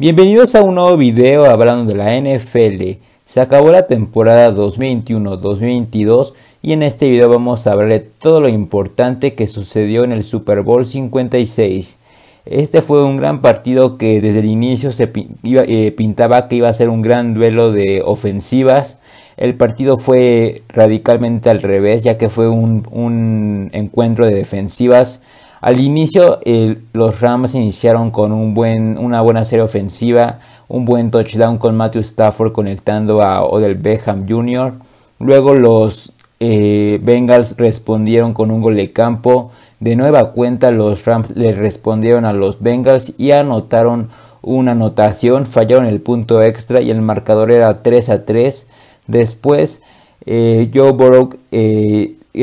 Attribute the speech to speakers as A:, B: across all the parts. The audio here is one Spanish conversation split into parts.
A: Bienvenidos a un nuevo video hablando de la NFL. Se acabó la temporada 2021-2022 y en este video vamos a hablar de todo lo importante que sucedió en el Super Bowl 56. Este fue un gran partido que desde el inicio se eh, pintaba que iba a ser un gran duelo de ofensivas. El partido fue radicalmente al revés ya que fue un, un encuentro de defensivas al inicio, eh, los Rams iniciaron con un buen, una buena serie ofensiva, un buen touchdown con Matthew Stafford conectando a Odell Beckham Jr. Luego los eh, Bengals respondieron con un gol de campo. De nueva cuenta los Rams le respondieron a los Bengals y anotaron una anotación, fallaron el punto extra y el marcador era 3 a 3. Después eh, Joe Burrow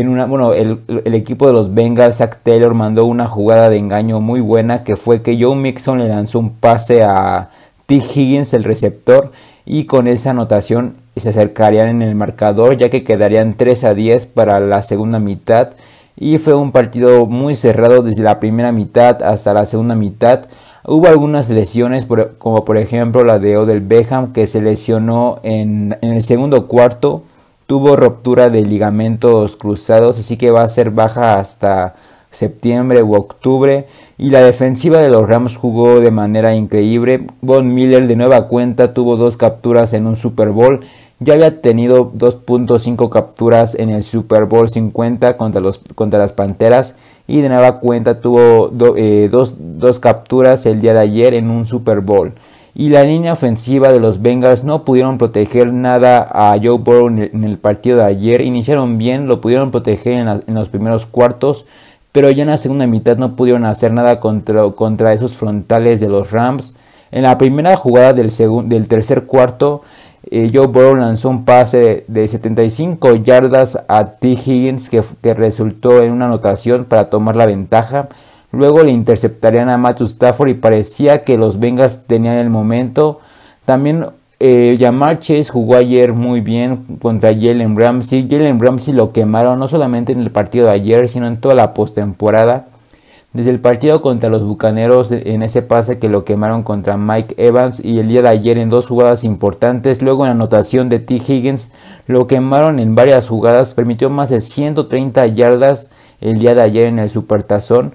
A: bueno, el, equipo de los Bengals, Zach Taylor, mandó una jugada de engaño muy buena que fue que Joe Mixon le lanzó un pase a T. Higgins, el receptor, y con esa anotación se acercarían en el marcador ya que quedarían 3 a 10 para la segunda mitad y fue un partido muy cerrado desde la primera mitad hasta la segunda mitad. Hubo algunas lesiones, como por ejemplo la de Odell Beckham que se lesionó en, en el segundo cuarto tuvo ruptura de ligamentos cruzados, así que va a ser baja hasta septiembre u octubre. Y la defensiva de los Rams jugó de manera increíble. Von Miller de nueva cuenta tuvo dos capturas en un Super Bowl. Ya había tenido 2.5 capturas en el Super Bowl 50 contra, los, contra las Panteras. Y de nueva cuenta tuvo eh, dos capturas el día de ayer en un Super Bowl y la línea ofensiva de los Bengals no pudieron proteger nada a Joe Burrow en el partido de ayer. Iniciaron bien, lo pudieron proteger en, los primeros cuartos, pero ya en la segunda mitad no pudieron hacer nada contra, contra esos frontales de los Rams. En la primera jugada del, del tercer cuarto, eh, Joe Burrow lanzó un pase de 75 yardas a T. Higgins que, que resultó en una anotación para tomar la ventaja. Luego le interceptarían a Matthew Stafford y parecía que los Bengals tenían el momento. También eh, Chase jugó ayer muy bien contra Jalen Ramsey. Jalen Ramsey lo quemaron no solamente en el partido de ayer, sino en toda la postemporada. Desde el partido contra los Bucaneros eh, en ese pase que lo quemaron contra Mike Evans y el día de ayer en dos jugadas importantes, luego en la anotación de T. Higgins lo quemaron en varias jugadas, permitió más de 130 yardas el día de ayer en el Supertazón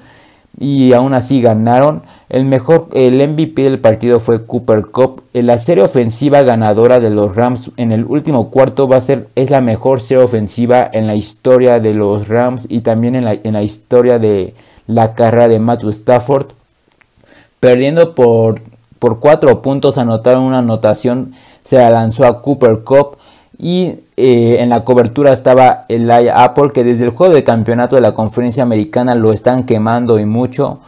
A: y aún así ganaron. El mejor, el MVP del partido fue Cooper Cup. La serie ofensiva ganadora de los Rams en el último cuarto va a ser, es la mejor serie ofensiva en la historia de los Rams y también en la, historia de la carrera de Matthew Stafford. Perdiendo por, por cuatro puntos, anotaron una anotación, se la lanzó a Cooper Cup y eh, en la cobertura estaba el Apple, que desde el juego de campeonato de la conferencia americana lo están quemando y mucho.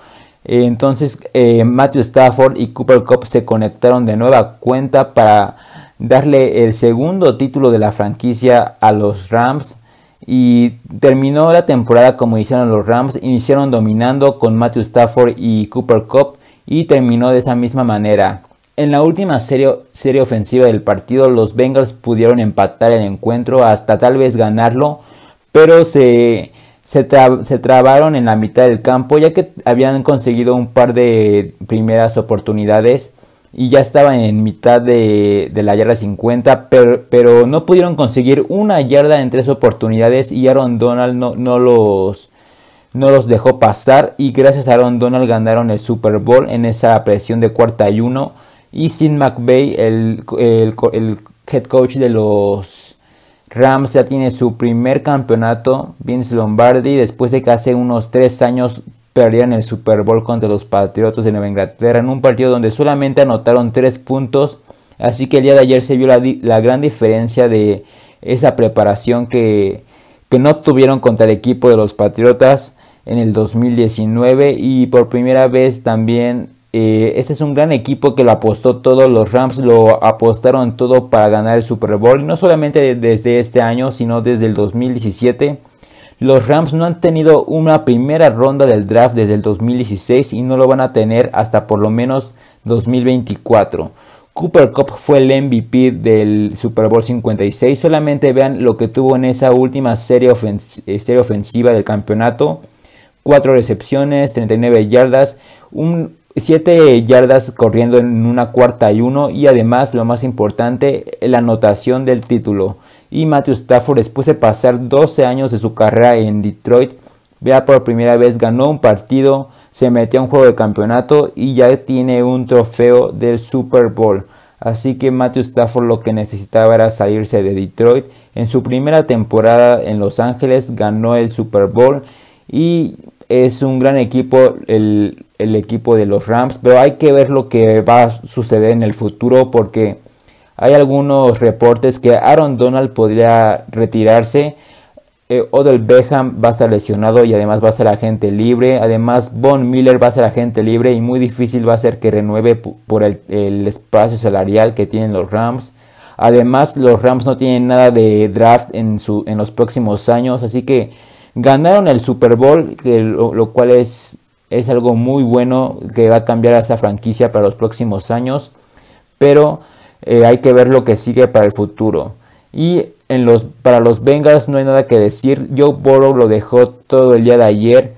A: Eh, entonces eh, Matthew Stafford y Cooper Cup se conectaron de nueva cuenta para darle el segundo título de la franquicia a los Rams. Y terminó la temporada como hicieron los Rams. Iniciaron dominando con Matthew Stafford y Cooper Cup. Y terminó de esa misma manera. En la última serie, ofensiva del partido, los Bengals pudieron empatar el encuentro hasta tal vez ganarlo, pero se, se, trabaron en la mitad del campo ya que habían conseguido un par de primeras oportunidades y ya estaban en mitad de, la yarda 50, pero, no pudieron conseguir una yarda en tres oportunidades y Aaron Donald no, los no los dejó pasar y gracias a Aaron Donald ganaron el Super Bowl en esa presión de cuarta y uno y Sin McVay, el, head coach de los Rams, ya tiene su primer campeonato, Vince Lombardi, después de que hace unos tres años perdieron el Super Bowl contra los Patriotas de Nueva Inglaterra en un partido donde solamente anotaron tres puntos. Así que el día de ayer se vio la, gran diferencia de esa preparación que, que no tuvieron contra el equipo de los Patriotas en el 2019 y por primera vez también este ese es un gran equipo que lo apostó todo, los Rams lo apostaron todo para ganar el Super Bowl, no solamente desde este año, sino desde el 2017. Los Rams no han tenido una primera ronda del draft desde el 2016 y no lo van a tener hasta por lo menos 2024. Cooper Cup fue el MVP del Super Bowl 56. Solamente vean lo que tuvo en esa última serie, eh, serie ofensiva del campeonato. 4 recepciones, 39 yardas, un 7 yardas corriendo en una cuarta y uno y además lo más importante la anotación del título y Matthew Stafford después de pasar 12 años de su carrera en Detroit vea por primera vez ganó un partido se metió a un juego de campeonato y ya tiene un trofeo del Super Bowl así que Matthew Stafford lo que necesitaba era salirse de Detroit en su primera temporada en Los Ángeles ganó el Super Bowl y es un gran equipo el el equipo de los Rams, pero hay que ver lo que va a suceder en el futuro porque hay algunos reportes que Aaron Donald podría retirarse, eh, Odell Beckham va a estar lesionado y además va a ser agente libre, además Von Miller va a ser agente libre y muy difícil va a ser que renueve por el, espacio salarial que tienen los Rams. Además, los Rams no tienen nada de draft en, su, en los próximos años, así que ganaron el Super Bowl, lo cual es es algo muy bueno que va a cambiar a esta franquicia para los próximos años, pero eh, hay que ver lo que sigue para el futuro. Y en los, para los Bengals no hay nada que decir, Joe Burrow lo dejó todo el día de ayer,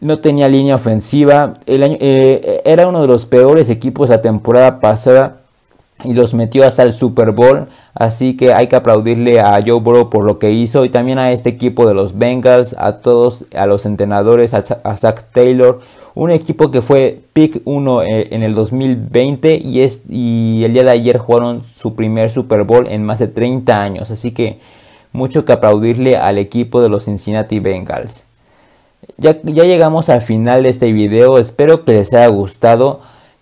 A: no tenía línea ofensiva, el eh, era uno de los peores equipos la temporada pasada y los metió hasta el Super Bowl. Así que hay que aplaudirle a Joe Burrow por lo que hizo y también a este equipo de los Bengals, a todos, a los entrenadores, a, Zach Taylor. Un equipo que fue pick 1 eh, en el 2020 y, es, y el día de ayer jugaron su primer Super Bowl en más de 30 años. Así que mucho que aplaudirle al equipo de los Cincinnati Bengals. Ya, ya llegamos al final de este video, espero que les haya gustado.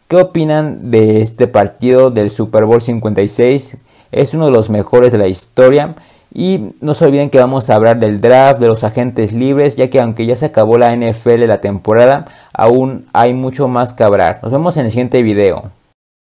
A: ¿Qué opinan de este partido del Super Bowl 56? Es uno de los mejores de la historia. Y no se olviden que vamos a hablar del draft, de los agentes libres, ya que aunque ya se acabó la NFL de la temporada, aún hay mucho más que hablar. Nos vemos en el siguiente video.